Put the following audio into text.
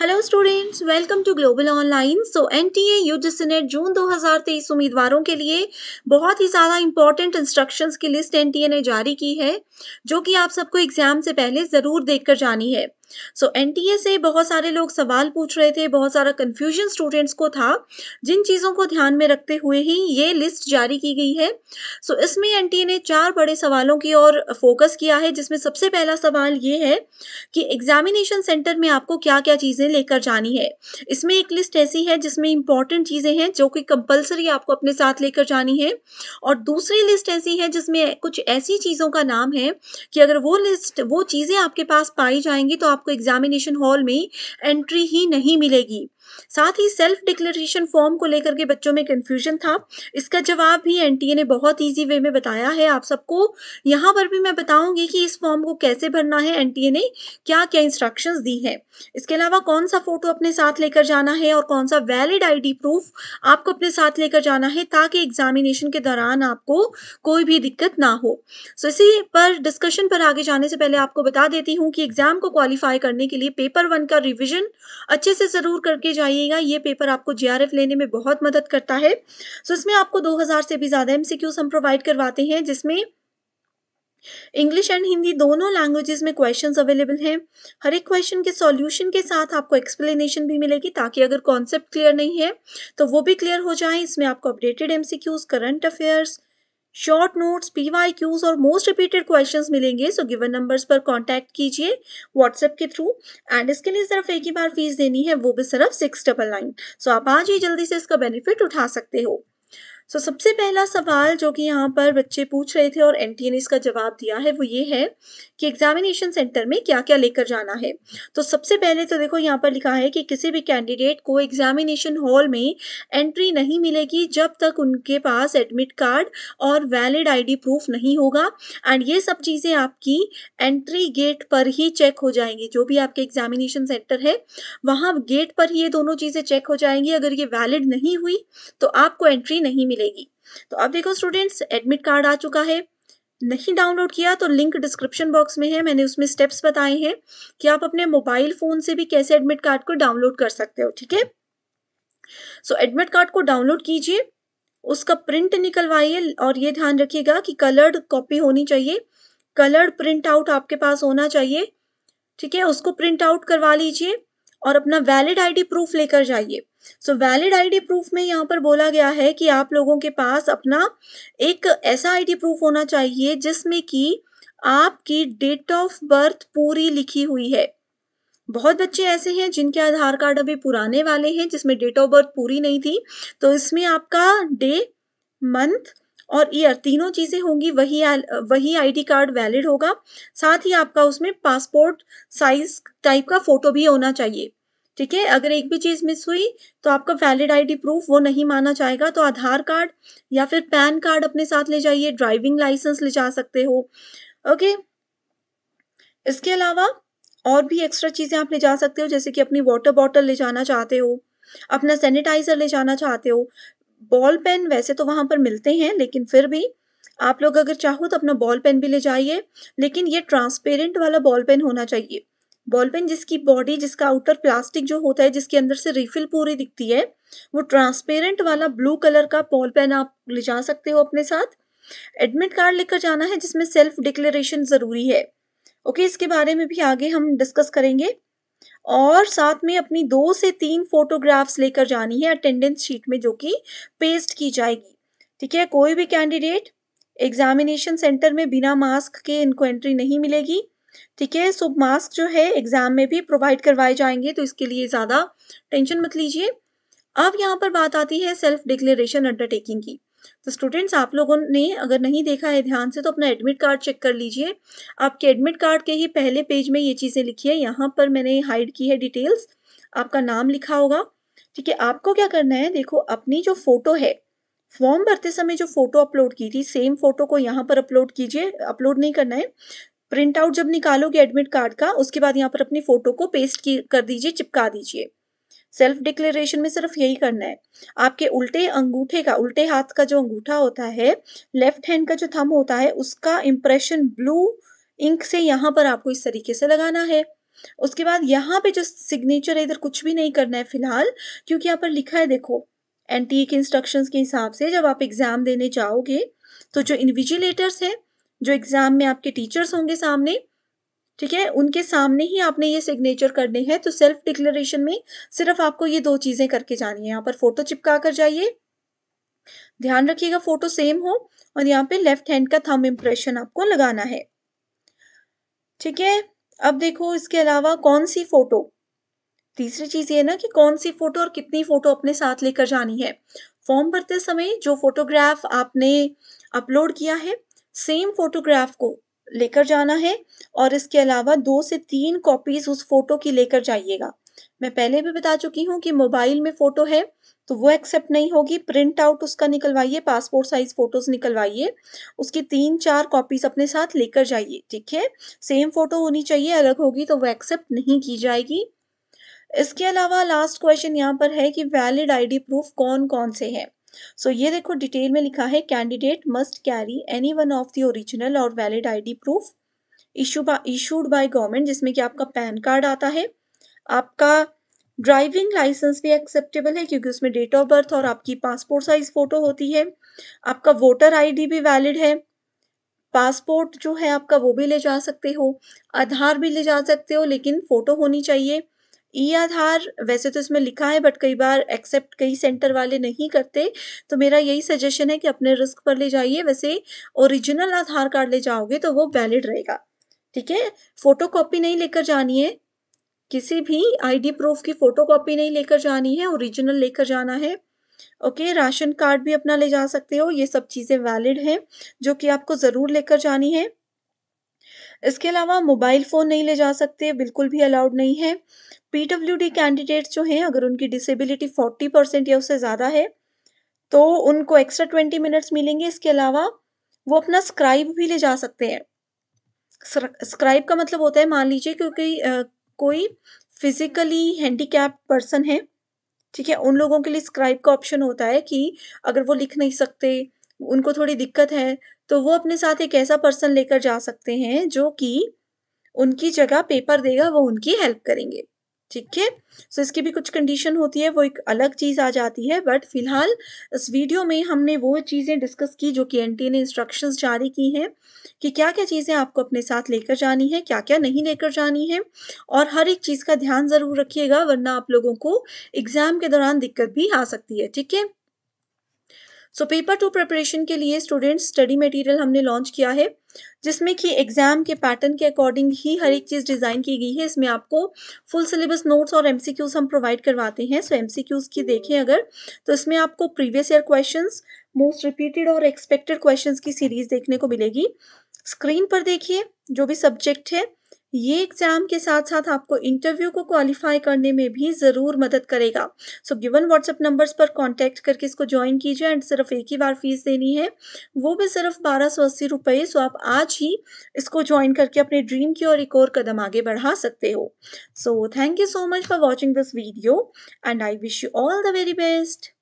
hello students welcome to global online so NTA T A June 2023 उम्मीदवारों के लिए बहुत ही ज़्यादा इंपॉर्टेंट इंस्ट्रक्शंस की लिस्ट एनटीए ने जारी की है जो कि आप सबको एग्जाम से पहले ज़रूर देखकर जानी है सो एन से बहुत सारे लोग सवाल पूछ रहे थे बहुत सारा कन्फ्यूजन स्टूडेंट्स को था जिन चीज़ों को ध्यान में रखते हुए ही ये लिस्ट जारी की गई है सो so, इसमें एन ने चार बड़े सवालों की ओर फोकस किया है जिसमें सबसे पहला सवाल ये है कि एग्जामिनेशन सेंटर में आपको क्या क्या चीज़ें लेकर जानी है इसमें एक लिस्ट ऐसी है जिसमें इंपॉर्टेंट चीज़ें हैं जो कि कंपल्सरी आपको अपने साथ लेकर जानी है और दूसरी लिस्ट ऐसी है जिसमें कुछ ऐसी चीज़ों का नाम है कि अगर वो लिस्ट वो चीज़ें आपके पास पाई जाएंगी तो आपको एग्जामिनेशन हॉल में एंट्री ही नहीं मिलेगी साथ ही सेल्फ डिक्लेरेशन फॉर्म को लेकर के बच्चों में कंफ्यूजन था इसका जवाब भी एनटीए ने बहुत इजी वे में बताया है आप सबको यहाँ पर भी मैं बताऊंगी कि इस फॉर्म को कैसे भरना है एनटीए ने क्या क्या इंस्ट्रक्शंस दी है इसके अलावा कौन सा फोटो अपने साथ लेकर जाना है और कौन सा वैलिड आई प्रूफ आपको अपने साथ लेकर जाना है ताकि एग्जामिनेशन के दौरान आपको कोई भी दिक्कत ना हो सो इसी पर डिस्कशन पर आगे जाने से पहले आपको बता देती हूँ कि एग्जाम को क्वालिफाई करने के लिए पेपर वन का रिविजन अच्छे से जरूर करके जा जाइएगा ये पेपर आपको जीआरएफ लेने में बहुत मदद करता है सो so, इसमें आपको 2000 से भी ज़्यादा एमसीक्यूज हम प्रोवाइड करवाते हैं जिसमें इंग्लिश एंड हिंदी दोनों लैंग्वेजेस में क्वेश्चंस अवेलेबल हैं हर एक क्वेश्चन के सॉल्यूशन के साथ आपको एक्सप्लेनेशन भी मिलेगी ताकि अगर कॉन्सेप्ट क्लियर नहीं है तो वो भी क्लियर हो जाए इसमें आपको updated MCQs current affairs short notes PYQs और मोस्ट रिपीटेड क्वेश्चंस मिलेंगे सो गिवन नंबर्स पर कांटेक्ट कीजिए व्हाट्सएप के थ्रू एंड इसके लिए सिर्फ एक ही बार फीस देनी है वो भी सिर्फ सिक्स डबल नाइन सो आप आज ही जल्दी से इसका बेनिफिट उठा सकते हो सो so, सबसे पहला सवाल जो कि यहाँ पर बच्चे पूछ रहे थे और एन ने इसका जवाब दिया है वो ये है कि एग्जामिनेशन सेंटर में क्या क्या लेकर जाना है तो सबसे पहले तो देखो यहाँ पर लिखा है कि किसी भी कैंडिडेट को एग्जामिनेशन हॉल में एंट्री नहीं मिलेगी जब तक उनके पास एडमिट कार्ड और वैलिड आईडी प्रूफ नहीं होगा एंड ये सब चीज़ें आपकी एंट्री गेट पर ही चेक हो जाएंगी जो भी आपके एग्जामिनेशन सेंटर है वहाँ गेट पर ही ये दोनों चीज़ें चेक हो जाएंगी अगर ये वैलिड नहीं हुई तो आपको एंट्री नहीं मिलेगी तो अब देखो स्टूडेंट्स एडमिट कार्ड आ चुका है नहीं डाउनलोड किया तो लिंक डिस्क्रिप्शन बॉक्स में है मैंने उसमें स्टेप्स बताए हैं कि आप अपने मोबाइल फोन से भी कैसे एडमिट कार्ड को डाउनलोड कर सकते हो ठीक है सो एडमिट कार्ड को डाउनलोड कीजिए उसका प्रिंट निकलवाइए और ये ध्यान रखिएगा कि कलर्ड कॉपी होनी चाहिए कलर्ड प्रिंट आउट आपके पास होना चाहिए ठीक है उसको प्रिंट आउट करवा लीजिए और अपना वैलिड आईडी प्रूफ लेकर जाइए सो वैलिड आईडी प्रूफ में यहाँ पर बोला गया है कि आप लोगों के पास अपना एक ऐसा आईडी प्रूफ होना चाहिए जिसमें कि आपकी डेट ऑफ बर्थ पूरी लिखी हुई है बहुत बच्चे ऐसे हैं जिनके आधार कार्ड अभी पुराने वाले हैं जिसमें डेट ऑफ बर्थ पूरी नहीं थी तो इसमें आपका डे मंथ और ईयर तीनों चीज़ें होंगी वही वही आईडी कार्ड वैलिड होगा साथ ही आपका उसमें पासपोर्ट साइज टाइप का फोटो भी होना चाहिए ठीक है अगर एक भी चीज़ मिस हुई तो आपका वैलिड आईडी प्रूफ वो नहीं माना जाएगा तो आधार कार्ड या फिर पैन कार्ड अपने साथ ले जाइए ड्राइविंग लाइसेंस ले जा सकते हो ओके इसके अलावा और भी एक्स्ट्रा चीज़ें आप ले जा सकते हो जैसे कि अपनी वाटर बॉटल ले जाना चाहते हो अपना सैनिटाइजर ले जाना चाहते हो बॉल पेन वैसे तो वहाँ पर मिलते हैं लेकिन फिर भी आप लोग अगर चाहो तो अपना बॉल पेन भी ले जाइए लेकिन ये ट्रांसपेरेंट वाला बॉल पेन होना चाहिए बॉल पेन जिसकी बॉडी जिसका आउटर प्लास्टिक जो होता है जिसके अंदर से रिफिल पूरी दिखती है वो ट्रांसपेरेंट वाला ब्लू कलर का बॉल पेन आप ले जा सकते हो अपने साथ एडमिट कार्ड लेकर जाना है जिसमें सेल्फ डिक्लेरेशन ज़रूरी है ओके इसके बारे में भी आगे हम डिस्कस करेंगे और साथ में अपनी दो से तीन फोटोग्राफ्स लेकर जानी है अटेंडेंस शीट में जो कि पेस्ट की जाएगी ठीक है कोई भी कैंडिडेट एग्जामिनेशन सेंटर में बिना मास्क के इनको एंट्री नहीं मिलेगी ठीक है सो मास्क जो है एग्जाम में भी प्रोवाइड करवाए जाएंगे तो इसके लिए ज़्यादा टेंशन मत लीजिए अब यहाँ पर बात आती है सेल्फ डिक्लेरेशन अंडरटेकिंग की तो स्टूडेंट्स आप लोगों ने अगर नहीं देखा है ध्यान से तो अपना एडमिट कार्ड चेक कर लीजिए आपके एडमिट कार्ड के ही पहले पेज में ये चीज़ें लिखी है यहाँ पर मैंने हाइड की है डिटेल्स आपका नाम लिखा होगा ठीक है आपको क्या करना है देखो अपनी जो फोटो है फॉर्म भरते समय जो फोटो अपलोड की थी सेम फोटो को यहाँ पर अपलोड कीजिए अपलोड नहीं करना है प्रिंट आउट जब निकालोगे एडमिट कार्ड का उसके बाद यहाँ पर अपनी फोटो को पेस्ट की कर दीजिए चिपका दीजिए सेल्फ डिक्लेरेशन में सिर्फ यही करना है आपके उल्टे अंगूठे का उल्टे हाथ का जो अंगूठा होता है लेफ्ट हैंड का जो थम होता है उसका इम्प्रेशन ब्लू इंक से यहाँ पर आपको इस तरीके से लगाना है उसके बाद यहाँ पे जो सिग्नेचर है इधर कुछ भी नहीं करना है फिलहाल क्योंकि यहाँ पर लिखा है देखो एंटीक e इंस्ट्रक्शंस के हिसाब से जब आप एग्ज़ाम देने जाओगे तो जो इन्विजिलेटर्स हैं जो एग्ज़ाम में आपके टीचर्स होंगे सामने ठीक है उनके सामने ही आपने ये सिग्नेचर करने हैं तो सेल्फ डिक्लेरेशन में सिर्फ आपको ये दो चीजें करके जानी है यहाँ पर फोटो चिपका कर जाइए ध्यान रखिएगा फोटो सेम हो और यहाँ पे लेफ्ट हैंड का थम इम्प्रेशन आपको लगाना है ठीक है अब देखो इसके अलावा कौन सी फोटो तीसरी चीज ये ना कि कौन सी फोटो और कितनी फोटो अपने साथ लेकर जानी है फॉर्म भरते समय जो फोटोग्राफ आपने अपलोड किया है सेम फोटोग्राफ को लेकर जाना है और इसके अलावा दो से तीन कॉपीज़ उस फ़ोटो की लेकर जाइएगा मैं पहले भी बता चुकी हूँ कि मोबाइल में फ़ोटो है तो वो एक्सेप्ट नहीं होगी प्रिंट आउट उसका निकलवाइए पासपोर्ट साइज फ़ोटोज़ निकलवाइए उसकी तीन चार कॉपीज़ अपने साथ लेकर जाइए ठीक है सेम फ़ोटो होनी चाहिए अलग होगी तो वो एक्सेप्ट नहीं की जाएगी इसके अलावा लास्ट क्वेश्चन यहाँ पर है कि वैलिड आईडी प्रूफ कौन कौन से हैं सो so, ये देखो डिटेल में लिखा है candidate must carry any one of the original और valid ID proof issue issued by government जिसमें कि आपका पैन कार्ड आता है आपका ड्राइविंग लाइसेंस भी एक्सेप्टेबल है क्योंकि उसमें डेट ऑफ बर्थ और आपकी पासपोर्ट साइज फोटो होती है आपका वोटर डी भी वैलिड है पासपोर्ट जो है आपका वो भी ले जा सकते हो आधार भी ले जा सकते हो लेकिन फोटो होनी चाहिए ई आधार वैसे तो इसमें लिखा है बट कई बार एक्सेप्ट कई सेंटर वाले नहीं करते तो मेरा यही सजेशन है कि अपने रिस्क पर ले जाइए वैसे ओरिजिनल आधार कार्ड ले जाओगे तो वो वैलिड रहेगा ठीक है फोटो कॉपी नहीं लेकर जानी है किसी भी आईडी प्रूफ की फोटो कॉपी नहीं लेकर जानी है ओरिजिनल लेकर जाना है ओके राशन कार्ड भी अपना ले जा सकते हो ये सब चीज़ें वैलिड हैं जो कि आपको ज़रूर लेकर जानी है इसके अलावा मोबाइल फ़ोन नहीं ले जा सकते बिल्कुल भी अलाउड नहीं है पी डब्ल्यू डी कैंडिडेट्स जो हैं अगर उनकी डिसेबिलिटी फोर्टी परसेंट या उससे ज़्यादा है तो उनको एक्स्ट्रा ट्वेंटी मिनट्स मिलेंगे इसके अलावा वो अपना स्क्राइब भी ले जा सकते हैं स्क्राइब का मतलब होता है मान लीजिए क्योंकि कोई फिजिकली हैंडीकैप पर्सन है ठीक है उन लोगों के लिए स्क्राइब का ऑप्शन होता है कि अगर वो लिख नहीं सकते उनको थोड़ी दिक्कत है तो वो अपने साथ एक ऐसा पर्सन लेकर जा सकते हैं जो कि उनकी जगह पेपर देगा वो उनकी हेल्प करेंगे ठीक है सो इसकी भी कुछ कंडीशन होती है वो एक अलग चीज़ आ जाती है बट फिलहाल इस वीडियो में हमने वो चीज़ें डिस्कस की जो कि एन ने इंस्ट्रक्शंस जारी की हैं कि क्या क्या चीज़ें आपको अपने साथ लेकर जानी है क्या क्या नहीं लेकर जानी है और हर एक चीज़ का ध्यान ज़रूर रखिएगा वरना आप लोगों को एग्ज़ाम के दौरान दिक्कत भी आ सकती है ठीक है सो पेपर टू प्रिपरेशन के लिए स्टूडेंट्स स्टडी मटेरियल हमने लॉन्च किया है जिसमें कि एग्जाम के पैटर्न के अकॉर्डिंग ही हर एक चीज़ डिज़ाइन की गई है इसमें आपको फुल सिलेबस नोट्स और एमसीक्यूज हम प्रोवाइड करवाते हैं सो एमसीक्यूज की देखें अगर तो इसमें आपको previous year questions most repeated और एक्सपेक्टेड क्वेश्चंस की सीरीज देखने को मिलेगी स्क्रीन पर देखिए जो भी सब्जेक्ट है ये एग्जाम के साथ साथ आपको इंटरव्यू को क्वालिफाई करने में भी ज़रूर मदद करेगा सो गिवन व्हाट्सएप नंबर्स पर कॉन्टैक्ट करके इसको ज्वाइन कीजिए एंड सिर्फ एक ही बार फीस देनी है वो भी सिर्फ बारह सौ अस्सी रुपये सो आप आज ही इसको ज्वाइन करके अपने ड्रीम की ओर एक और कदम आगे बढ़ा सकते हो so thank you so much for watching this video and I wish you all the very best